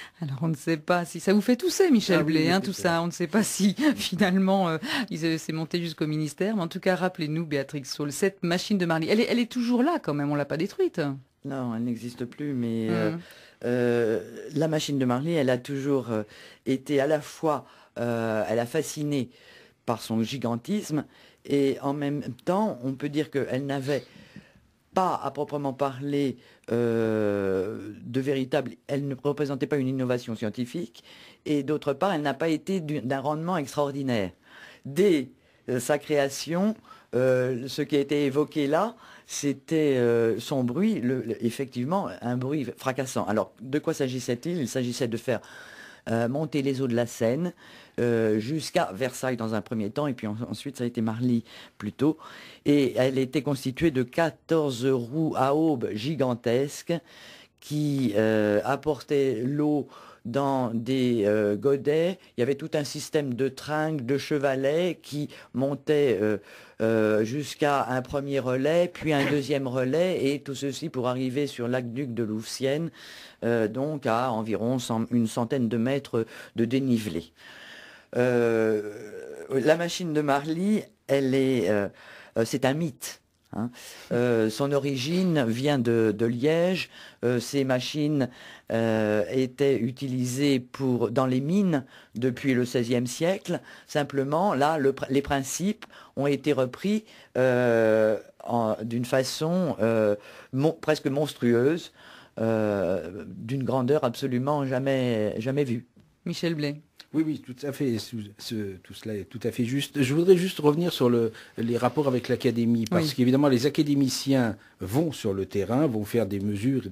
Alors on ne sait pas si ça vous fait tousser, Michel ah Blé, hein, tout ça. On ne sait pas si finalement euh, il c'est monté jusqu'au ministère. Mais en tout cas, rappelez-nous, Béatrix Saul, cette machine de Marly, elle est, toujours là quand même. On l'a pas détruite. Non, elle n'existe plus, mais hum. euh, euh, la machine de Marly, elle a toujours été à la fois, elle a fasciné par son gigantisme et en même temps, on peut dire qu'elle n'avait pas à proprement parler euh, de véritable, elle ne représentait pas une innovation scientifique, et d'autre part, elle n'a pas été d'un rendement extraordinaire. Dès euh, sa création, euh, ce qui a été évoqué là, c'était son bruit, effectivement un bruit fracassant. Alors, de quoi sagissait Il, Il s'agissait de faire euh, monter les eaux de la Seine euh, jusqu'à Versailles dans un premier temps, et puis ensuite ça a été Marly plus tôt. Et elle était constituée de 14 roues à aubes gigantesques qui euh, apportaient l'eau dans des godets. Il y avait tout un système de tringues, de chevalets qui montaient euh, jusqu'à un premier relais, puis un deuxième relais, et tout ceci pour arriver sur l'aqueduc de Louvciennes, euh, donc à environ une centaine de mètres de dénivelé. Euh, la machine de Marly, elle c'est un mythe. Hein. Euh, son origine vient de, Liège. Euh, ces machines euh, étaient utilisées pour, dans les mines depuis le XVIe siècle. Simplement, là, les principes ont été repris d'une façon presque monstrueuse, d'une grandeur absolument jamais, jamais vue. Michel Blais. Oui, oui, tout à fait. tout cela est tout à fait juste. Je voudrais juste revenir sur les rapports avec l'académie, parce qu'évidemment, les académiciens vont sur le terrain, vont faire des mesures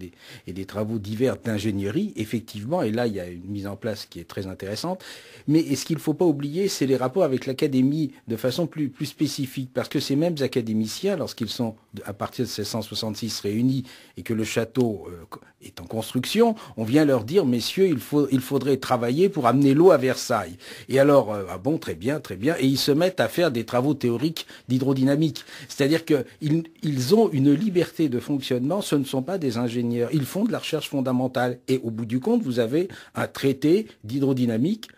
et des, travaux divers d'ingénierie, effectivement, et là, il y a une mise en place qui est très intéressante. Mais ce qu'il ne faut pas oublier, c'est les rapports avec l'académie de façon plus, spécifique, parce que ces mêmes académiciens, lorsqu'ils sont à partir de 1666 réunis et que le château euh, est en construction, on vient leur dire, messieurs, il, faut, il faudrait travailler pour amener l'eau avec Versailles. Et alors, euh, ah bon, très bien, très bien. Et ils se mettent à faire des travaux théoriques d'hydrodynamique. C'est-à-dire qu'ils ont une liberté de fonctionnement, ce ne sont pas des ingénieurs. Ils font de la recherche fondamentale. Et au bout du compte, vous avez un traité d'hydrodynamique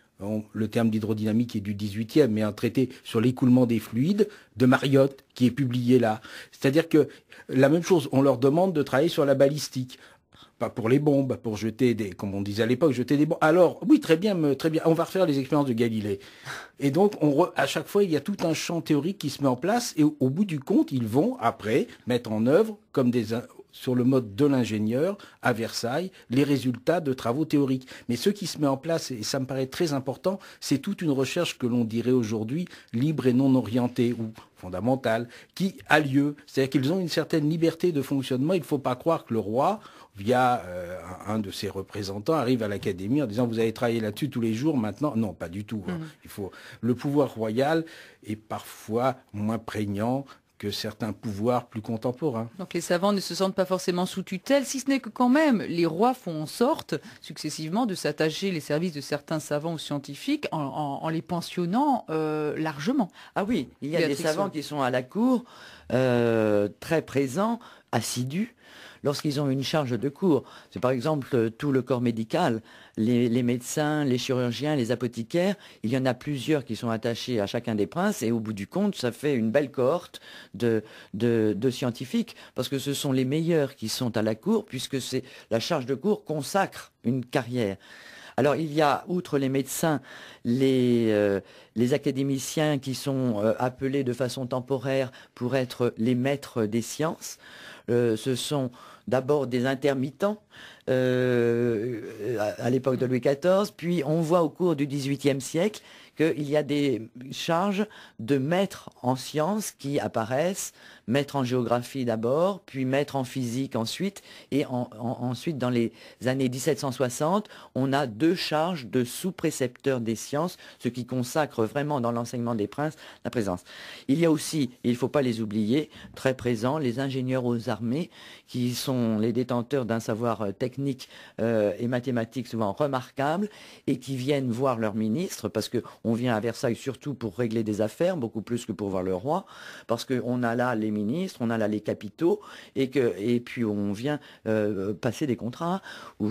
le terme d'hydrodynamique est du 18e, mais un traité sur l'écoulement des fluides de Mariotte qui est publié là. C'est-à-dire que la même chose, on leur demande de travailler sur la balistique pas pour les bombes, pour jeter des, comme on disait à l'époque, jeter des bombes. Alors, oui, très bien, très bien, on va refaire les expériences de Galilée. Et donc, à chaque fois, il y a tout un champ théorique qui se met en place, et au bout du compte, ils vont, après, mettre en œuvre comme des, sur le mode de l'ingénieur à Versailles les résultats de travaux théoriques. Mais ce qui se met en place, et ça me paraît très important, c'est toute une recherche que l'on dirait aujourd'hui libre et non orientée ou fondamentale, qui a lieu. C'est-à-dire qu'ils ont une certaine liberté de fonctionnement. Il ne faut pas croire que le roi, via euh, un de ses représentants, arrive à l'académie en disant vous avez travaillé là-dessus tous les jours maintenant. Non, pas du tout. Hein. Mmh. Il le pouvoir royal est parfois moins prégnant que certains pouvoirs plus contemporains. Donc les savants ne se sentent pas forcément sous tutelle, si ce n'est que quand même les rois font en sorte successivement de s'attacher les services de certains savants ou scientifiques en, les pensionnant euh, largement. Ah oui, il y a des savants qui sont à la cour, euh, très présents, assidus, lorsqu'ils ont une charge de cours. C'est par exemple euh, tout le corps médical, les, médecins, les chirurgiens, les apothicaires. Il y en a plusieurs qui sont attachés à chacun des princes et au bout du compte, ça fait une belle cohorte de, scientifiques parce que ce sont les meilleurs qui sont à la cour puisque c'est la charge de cours consacre une carrière. Alors il y a, outre les médecins, les, euh, académiciens qui sont euh, appelés de façon temporaire pour être les maîtres des sciences. Euh, ce sont d'abord des intermittents euh, à, l'époque de Louis XIV, puis on voit au cours du XVIIIe siècle qu'il y a des charges de maîtres en sciences qui apparaissent mettre en géographie d'abord, puis mettre en physique ensuite. Et ensuite, dans les années 1760, on a deux charges de sous-précepteurs des sciences, ce qui consacre vraiment dans l'enseignement des princes la présence. Il y a aussi, il ne faut pas les oublier, très présents, les ingénieurs aux armées, qui sont les détenteurs d'un savoir euh, technique euh, et mathématique souvent remarquable, et qui viennent voir leurs ministre, parce qu'on vient à Versailles surtout pour régler des affaires, beaucoup plus que pour voir le roi, parce qu'on a là les on a là les capitaux, et, que, et puis on vient euh, passer des contrats ou,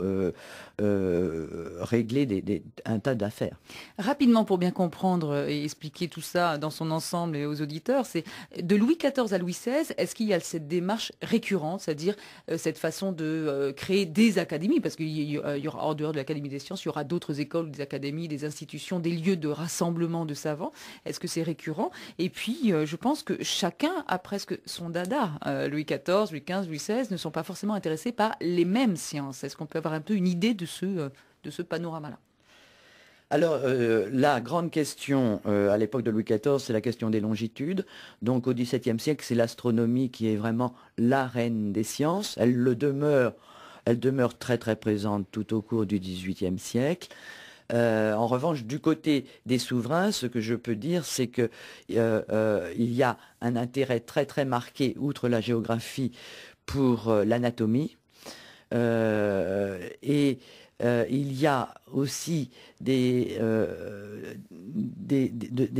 euh, euh, régler un tas d'affaires. Rapidement, pour bien comprendre et expliquer tout ça dans son ensemble et aux auditeurs, c'est de Louis XIV à Louis XVI, est-ce qu'il y a cette démarche récurrente, c'est-à-dire cette façon de créer des académies, parce qu'il y, aura en dehors de l'Académie des sciences, il y aura d'autres écoles, des académies, des institutions, des lieux de rassemblement de savants. Est-ce que c'est récurrent Et puis, je pense que chaque chacun a presque son dada. Euh, Louis XIV, Louis XV, Louis XVI ne sont pas forcément intéressés par les mêmes sciences. Est-ce qu'on peut avoir un peu une idée de ce, euh, de ce panorama-là alors, euh, la grande question à l'époque de Louis XIV, c'est la question des longitudes. Donc, au XVIIe siècle, c'est l'astronomie qui est vraiment la reine des sciences. Elle le demeure, elle demeure très très présente tout au cours du XVIIIe siècle. Euh, en revanche, du côté des souverains, ce que je peux dire, c'est qu'il euh, euh, y a un intérêt très très marqué, outre la géographie, pour l'anatomie. et il y a aussi des,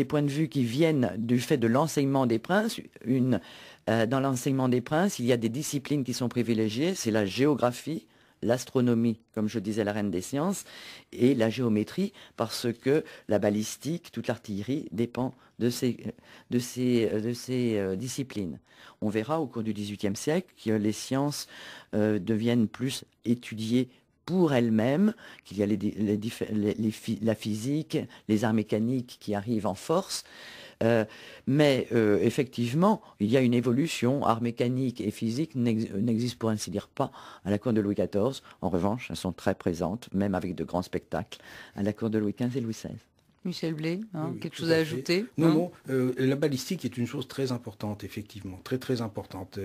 points de vue qui viennent du fait de l'enseignement des princes. dans l'enseignement des princes, il y a des disciplines qui sont privilégiées, c'est la géographie, l'astronomie, comme je disais, la reine des sciences, et la géométrie, parce que la balistique, toute l'artillerie dépend de ces, euh, disciplines. On verra au cours du XVIIIe siècle que les sciences euh, deviennent plus étudiées pour elles-mêmes, qu'il y a la physique, les arts mécaniques qui arrivent en force, euh, mais euh, effectivement, il y a une évolution. Art mécanique et physique euh, n'existent pour ainsi dire pas à la cour de Louis XIV. En revanche, elles sont très présentes, même avec de grands spectacles, à la cour de Louis XV et Louis XVI. Michel Blé, hein, quelque chose à, ajouter Non, non, la balistique est une chose très importante, effectivement, très très importante,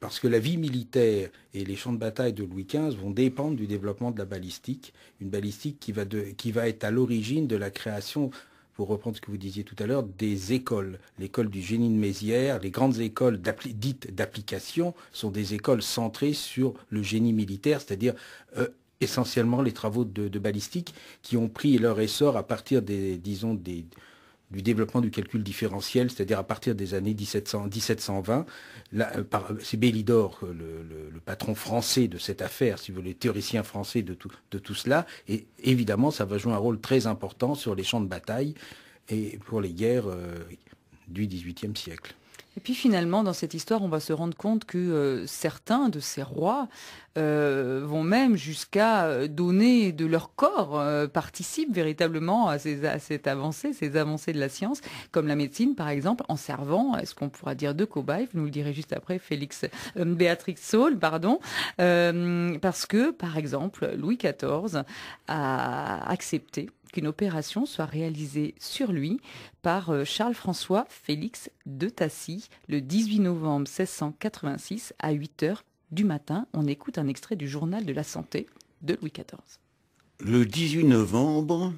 parce que la vie militaire et les champs de bataille de Louis XV vont dépendre du développement de la balistique, une balistique qui va être à l'origine de la création pour reprendre ce que vous disiez tout à l'heure, des écoles. L'école du génie de Mézières, les grandes écoles dites d'application sont des écoles centrées sur le génie militaire, c'est-à-dire euh, essentiellement les travaux de, balistique qui ont pris leur essor à partir des, disons, des, du développement du calcul différentiel, c'est-à-dire à partir des années 1720. Euh, euh, c'est Bélidor, euh, le, patron français de cette affaire, si vous voulez, théoricien français de tout, de tout cela. Et évidemment, ça va jouer un rôle très important sur les champs de bataille et pour les guerres du XVIIIe siècle. Et puis finalement, dans cette histoire, on va se rendre compte que certains de ces rois euh, vont même jusqu'à euh, donner de leur corps, euh, participent véritablement à, ces, à cette avancée, ces avancées de la science, comme la médecine par exemple, en servant, est-ce qu'on pourra dire de cobayes, vous nous le direz juste après, Félix, Béatrix Saul, pardon, parce que par exemple, Louis XIV a accepté qu'une opération soit réalisée sur lui par Charles-François Félix de Tassy le 18 novembre 1686 à 8 heures du matin, on écoute un extrait du journal de la santé de Louis XIV. Le 18 novembre,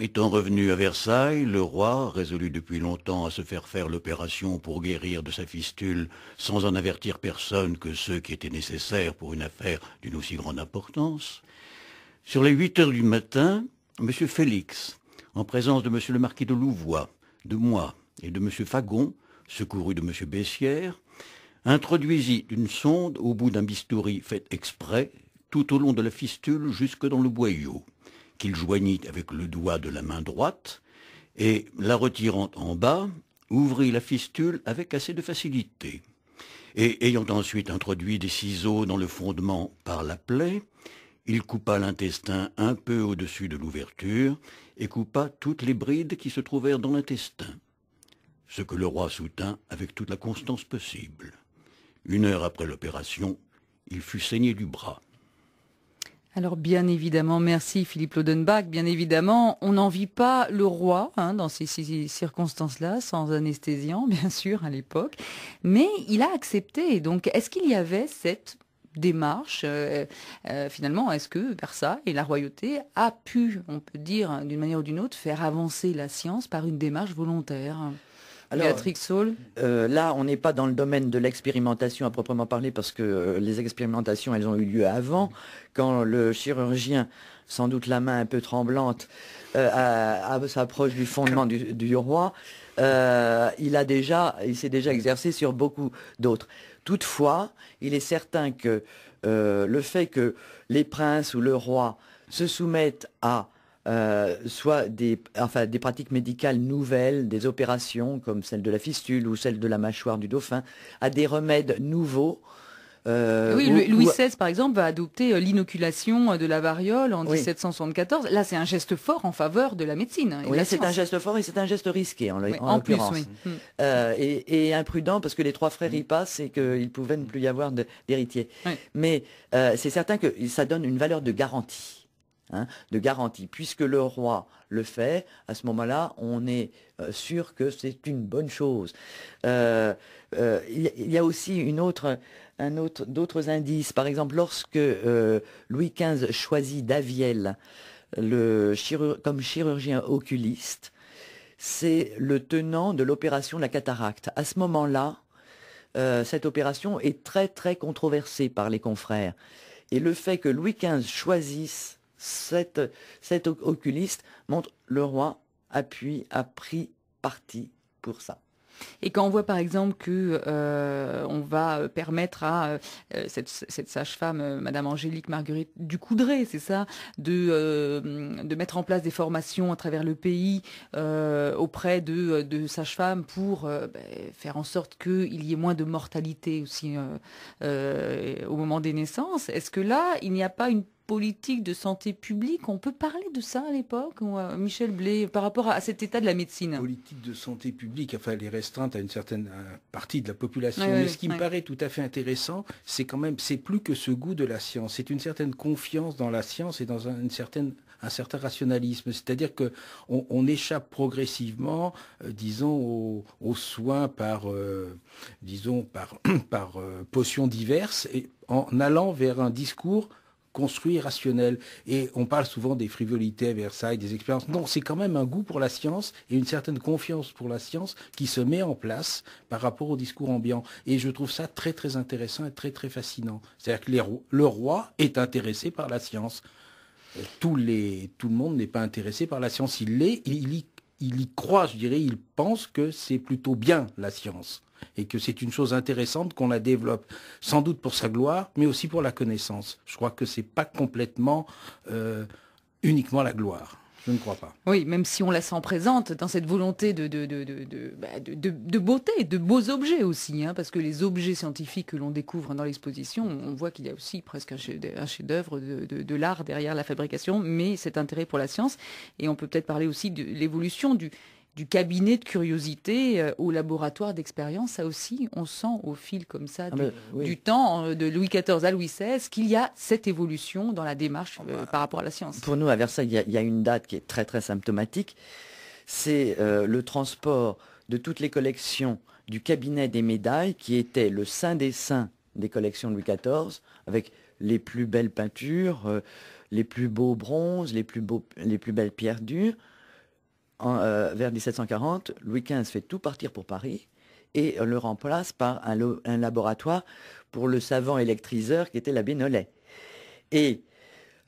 étant revenu à Versailles, le roi, résolu depuis longtemps à se faire faire l'opération pour guérir de sa fistule sans en avertir personne que ceux qui étaient nécessaires pour une affaire d'une aussi grande importance, sur les 8 heures du matin, M. Félix, en présence de M. le marquis de Louvois, de moi et de M. Fagon, secouru de M. Bessières, introduisit une sonde au bout d'un bistouri fait exprès tout au long de la fistule jusque dans le boyau, qu'il joignit avec le doigt de la main droite, et, la retirant en bas, ouvrit la fistule avec assez de facilité. Et ayant ensuite introduit des ciseaux dans le fondement par la plaie, il coupa l'intestin un peu au-dessus de l'ouverture et coupa toutes les brides qui se trouvèrent dans l'intestin. Ce que le roi soutint avec toute la constance possible. Une heure après l'opération, il fut saigné du bras. Alors bien évidemment, merci Philippe Lodenbach, bien évidemment, on n'en vit pas le roi hein, dans ces, circonstances-là, sans anesthésiant bien sûr à l'époque, mais il a accepté. Donc est-ce qu'il y avait cette démarche euh, euh, Finalement, est-ce que Versailles et la royauté a pu, on peut dire d'une manière ou d'une autre, faire avancer la science par une démarche volontaire alors, euh, Là, on n'est pas dans le domaine de l'expérimentation à proprement parler, parce que euh, les expérimentations, elles ont eu lieu avant, quand le chirurgien, sans doute la main un peu tremblante, euh, s'approche du fondement du, du roi. il il s'est déjà exercé sur beaucoup d'autres. Toutefois, il est certain que le fait que les princes ou le roi se soumettent à euh, soit des, enfin, des pratiques médicales nouvelles, des opérations comme celle de la fistule ou celle de la mâchoire du dauphin, à des remèdes nouveaux. Euh, Louis XVI, par exemple, va adopter euh, l'inoculation de la variole en 1774. Là, c'est un geste fort en faveur de la médecine. Hein, là, c'est un geste fort et c'est un geste risqué, en, l'occurrence mm. et, imprudent, parce que les trois frères mm. y passent et qu'il pouvait ne mm. plus y avoir d'héritier Mais c'est certain que ça donne une valeur de garantie. Hein, de garantie. Puisque le roi le fait, à ce moment-là, on est euh, sûr que c'est une bonne chose. Euh, euh, il y a aussi une autre, un autre, d'autres indices. Par exemple, lorsque Louis XV choisit Daviel le comme chirurgien oculiste, c'est le tenant de l'opération de la cataracte. À ce moment-là, cette opération est très très controversée par les confrères. Et le fait que Louis XV choisisse cet, oculiste montre le roi a pris parti pour ça. Et quand on voit par exemple que euh, on va euh, permettre à euh, cette, sage-femme, Madame Angélique Marguerite du Ducoudré, c'est ça, de, mettre en place des formations à travers le pays auprès de, de sages-femmes pour ben, faire en sorte qu'il y ait moins de mortalité aussi au moment des naissances, est-ce que là, il n'y a pas une politique de santé publique. On peut parler de ça à l'époque, euh, Michel Blé, par rapport à cet état de la médecine Politique de santé publique, elle est restreinte à une certaine partie de la population. Mais ce qui me paraît tout à fait intéressant, c'est quand même, c'est plus que ce goût de la science. C'est une certaine confiance dans la science et dans un certain rationalisme, c'est-à-dire qu'on échappe progressivement, euh, disons, aux, soins par, euh, disons, par, potions diverses, et en allant vers un discours construit, rationnel. Et on parle souvent des frivolités à Versailles, des expériences. Non, c'est quand même un goût pour la science et une certaine confiance pour la science qui se met en place par rapport au discours ambiant. Et je trouve ça très très intéressant et très très fascinant. C'est-à-dire que le roi est intéressé par la science. Euh, tout le monde n'est pas intéressé par la science. Il l'est, il y croit, je dirais, il pense que c'est plutôt bien la science et que c'est une chose intéressante qu'on la développe, sans doute pour sa gloire, mais aussi pour la connaissance. Je crois que ce n'est pas complètement euh, uniquement la gloire. Je ne crois pas. Oui, même si on la sent présente dans cette volonté de, de, de, de, de bah, beauté, de beaux objets aussi, hein, parce que les objets scientifiques que l'on découvre dans l'exposition, on voit qu'il y a aussi presque un chef-d'œuvre de, l'art derrière la fabrication, mais cet intérêt pour la science. Et on peut peut-être parler aussi de l'évolution du du cabinet de curiosité euh, au laboratoire d'expérience. Ça aussi, on sent au fil comme ça ah ben, du, temps, euh, de Louis XIV à Louis XVI, qu'il y a cette évolution dans la démarche euh, bah, par rapport à la science. Pour nous, à Versailles, il y, a une date qui est très très symptomatique. C'est le transport de toutes les collections du cabinet des médailles, qui était le saint des saints des collections de Louis XIV, avec les plus belles peintures, les plus beaux bronzes, les plus, les plus belles pierres dures, euh, vers 1740, Louis XV fait tout partir pour Paris et le remplace par un, laboratoire pour le savant électriseur qui était l'abbé Nollet. Et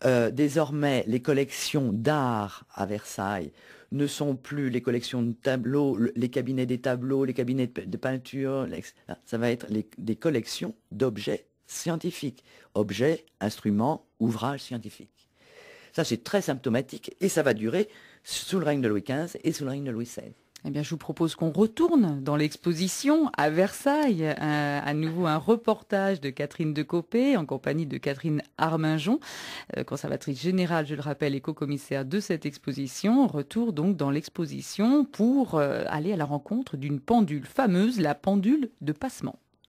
euh, désormais, les collections d'art à Versailles ne sont plus les collections de tableaux, les cabinets des tableaux, les cabinets de peinture, ça va être des collections d'objets scientifiques, objets, instruments, ouvrages scientifiques. Ça, c'est très symptomatique et ça va durer sous le règne de Louis XV et sous le règne de Louis XVI. Eh bien, je vous propose qu'on retourne dans l'exposition à Versailles. à nouveau, un reportage de Catherine de Copé en compagnie de Catherine Arminjon, euh, conservatrice générale, je le rappelle, et co-commissaire de cette exposition. Retour donc dans l'exposition pour euh, aller à la rencontre d'une pendule fameuse, la pendule de passement.